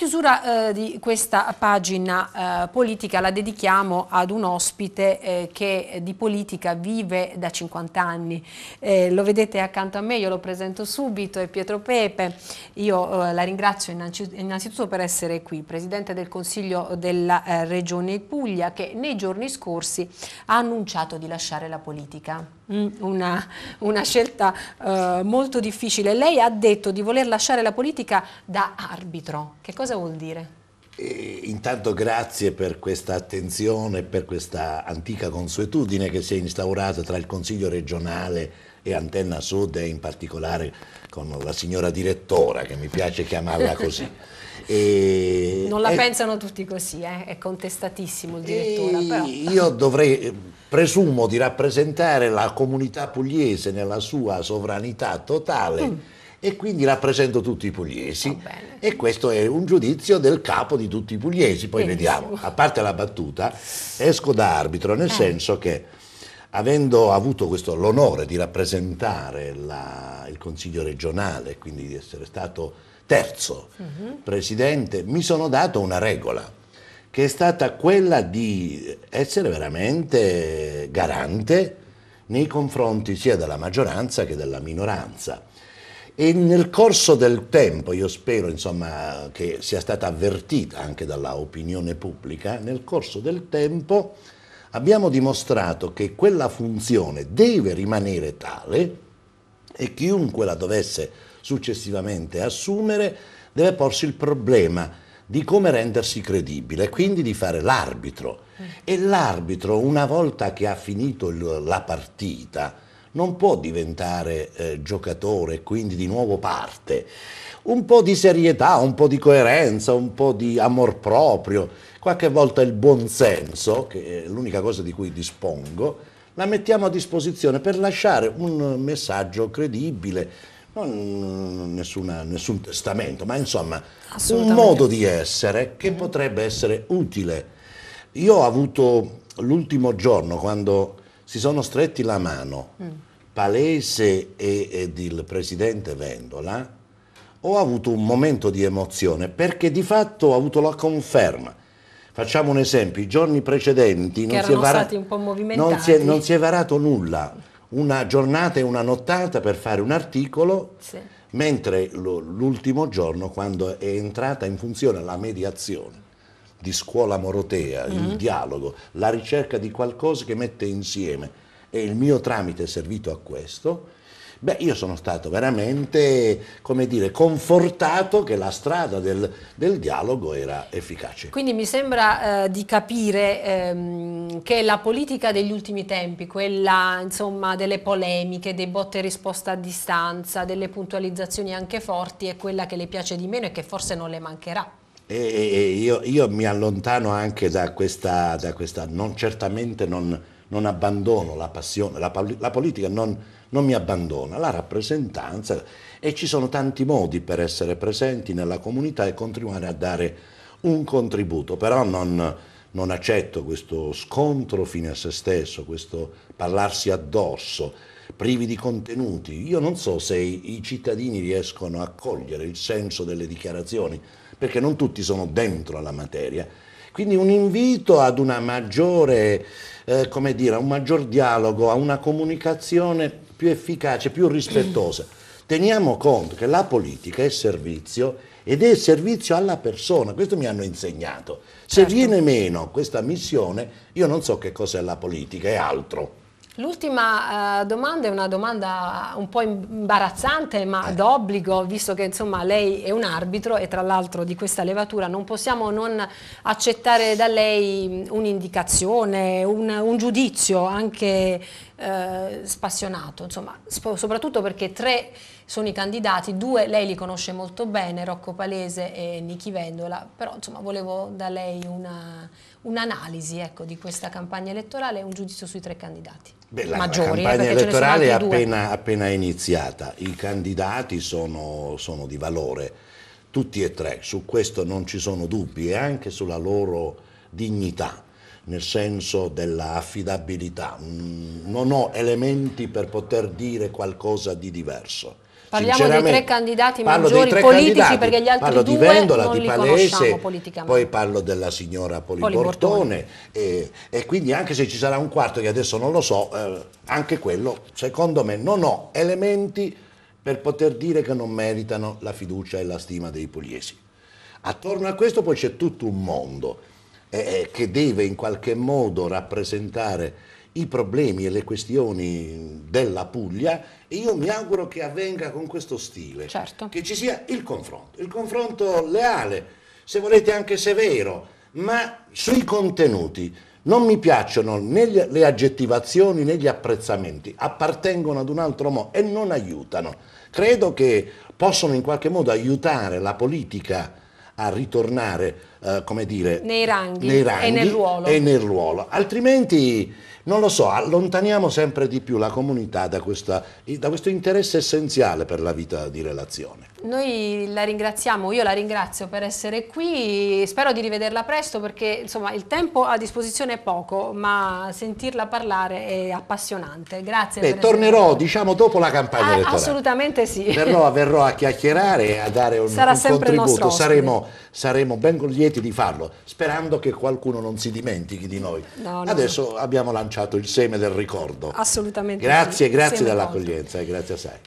chiusura eh, di questa pagina eh, politica la dedichiamo ad un ospite eh, che di politica vive da 50 anni. Eh, lo vedete accanto a me, io lo presento subito, è Pietro Pepe. Io eh, la ringrazio innanzitutto per essere qui, Presidente del Consiglio della eh, Regione Puglia che nei giorni scorsi ha annunciato di lasciare la politica. Mm, una, una, scelta eh, molto difficile. Lei ha detto di voler lasciare la politica da arbitro. Che cosa vuol dire? intanto grazie per questa attenzione, per questa antica consuetudine che si è instaurata tra il Consiglio regionale e Antenna Sud e in particolare con la signora direttora che mi piace chiamarla così. E non la è, pensano tutti così, eh? è contestatissimo il direttore. Io dovrei presumo di rappresentare la comunità pugliese nella sua sovranità totale. Mm e quindi rappresento tutti i pugliesi ah, e questo è un giudizio del capo di tutti i pugliesi, poi Benissimo. vediamo, a parte la battuta, esco da arbitro nel eh. senso che avendo avuto l'onore di rappresentare la, il Consiglio regionale, quindi di essere stato terzo uh mhm. -huh. presidente, mi sono dato una regola che è stata quella di essere veramente garante nei confronti sia della maggioranza che della minoranza. E nel corso del tempo, io spero insomma, che sia stata avvertita anche dall'opinione pubblica, nel corso del tempo abbiamo dimostrato che quella funzione deve rimanere tale e chiunque la dovesse successivamente assumere deve porsi il problema di come rendersi credibile, quindi di fare l'arbitro. E l'arbitro, una volta che ha finito la partita, non può diventare eh, giocatore, quindi di nuovo parte. Un po' di serietà, un po' di coerenza, un po' di amor proprio, qualche volta il buonsenso, che è l'unica cosa di cui dispongo, la mettiamo a disposizione per lasciare un messaggio credibile, non nessuna, nessun testamento, ma insomma un modo di essere che mm. potrebbe essere utile. Io ho avuto l'ultimo giorno quando si sono stretti la mano mm. Palese ed il presidente Vendola, ho avuto un momento di emozione perché di fatto ho avuto la conferma. Facciamo un esempio, i giorni precedenti non si, varato, non, si è, non si è varato nulla una giornata e una nottata per fare un articolo, sì. mentre l'ultimo giorno, quando è entrata in funzione la mediazione di scuola morotea, mm -hmm. il dialogo, la ricerca di qualcosa che mette insieme, e il mio tramite è servito a questo, Beh, io sono stato veramente, come dire, confortato che la strada del, del dialogo era efficace. Quindi mi sembra eh, di capire ehm, che la politica degli ultimi tempi, quella insomma delle polemiche, dei botte e risposta a distanza, delle puntualizzazioni anche forti, è quella che le piace di meno e che forse non le mancherà. e, e io, io, mi allontano anche da questa, da questa non, certamente non non abbandono la passione, la, la politica non, non mi abbandona, la rappresentanza e ci sono tanti modi per essere presenti nella comunità e continuare a dare un contributo, però non, non accetto questo scontro fine a se stesso, questo parlarsi addosso, privi di contenuti. Io non so se i, i cittadini riescono a cogliere il senso delle dichiarazioni, perché non tutti sono dentro alla materia quindi un invito ad una maggiore, eh, come dire, un maggior dialogo, a una comunicazione più efficace, più rispettosa. Teniamo conto che la politica è servizio ed è servizio alla persona, questo mi hanno insegnato. Se certo. viene meno questa missione, io non so che cos'è la politica, è altro. L'ultima uh, domanda è una domanda un po' imbarazzante ma eh. d'obbligo visto che insomma lei è un arbitro e tra l'altro di questa levatura non possiamo non accettare da lei un'indicazione, un, un, giudizio anche eh, spassionato, insomma, sp soprattutto perché tre sono i candidati, due lei li conosce molto bene, Rocco Palese e Nichi Vendola, però insomma volevo da lei un'analisi ecco, di questa campagna elettorale e un giudizio sui tre candidati. Beh, la, maggiori, la eh, campagna eh, elettorale è appena, appena, iniziata, i candidati sono, sono di valore, tutti e tre, su questo non ci sono dubbi e anche sulla loro dignità nel senso dell'affidabilità. Mm, non ho elementi per poter dire qualcosa di diverso. Parliamo dei tre candidati maggiori tre politici candidati. perché gli altri parlo due di Vendola, non di Palese, poi parlo della signora Poliportone, e, e, quindi anche se ci sarà un quarto che adesso non lo so, eh, anche quello secondo me non ho elementi per poter dire che non meritano la fiducia e la stima dei pugliesi. Attorno a questo poi c'è tutto un mondo eh, che deve in qualche modo rappresentare i problemi e le questioni della Puglia e io mi auguro che avvenga con questo stile, certo. che ci sia il confronto, il confronto leale, se volete anche severo, ma sui contenuti. Non mi piacciono né le aggettivazioni né gli apprezzamenti, appartengono ad un altro modo e non aiutano. Credo che possono in qualche modo aiutare la politica a ritornare eh, come dire, nei ranghi, nei ranghi e, nel e nel ruolo. Altrimenti, non lo so, allontaniamo sempre di più la comunità da, questa, da questo interesse essenziale per la vita di relazione. Noi la ringraziamo, io la ringrazio per essere qui, spero di rivederla presto perché insomma il tempo a disposizione è poco, ma sentirla parlare è appassionante. Grazie. Beh, tornerò essere... diciamo dopo la campagna ah, elettorale. Assolutamente sì. Verrò, verrò, a chiacchierare e a dare un, Sarà un contributo, saremo, saremo ben lieti lieti di farlo, sperando che qualcuno non si dimentichi di noi. No, no, Adesso no. abbiamo lanciato il seme del ricordo. Assolutamente. Grazie, sì. grazie dell'accoglienza e grazie a assai.